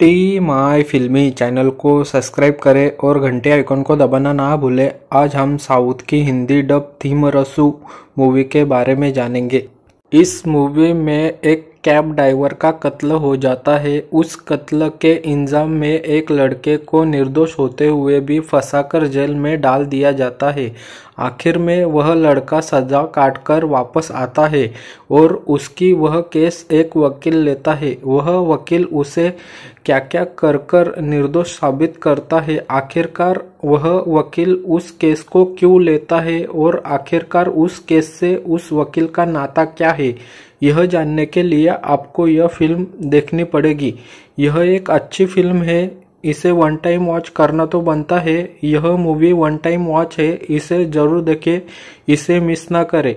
T माई फिल्मी channel को subscribe करें और घंटे आइकन को दबाना ना भूलें आज हम साउथ की हिंदी डब थीम रसू मूवी के बारे में जानेंगे इस मूवी में एक कैब ड्राइवर का कत्ल हो जाता है उस कत्ल के इंजाम में एक लड़के को निर्दोष होते हुए भी फंसाकर जेल में डाल दिया जाता है आखिर में वह लड़का सजा काटकर वापस आता है और उसकी वह केस एक वकील लेता है वह वकील उसे क्या क्या कर कर निर्दोष साबित करता है आखिरकार वह वकील उस केस को क्यों लेता है और आखिरकार उस केस से उस वकील का नाता क्या है यह जानने के लिए आपको यह फिल्म देखनी पड़ेगी यह एक अच्छी फिल्म है इसे वन टाइम वॉच करना तो बनता है यह मूवी वन टाइम वॉच है इसे ज़रूर देखें इसे मिस ना करें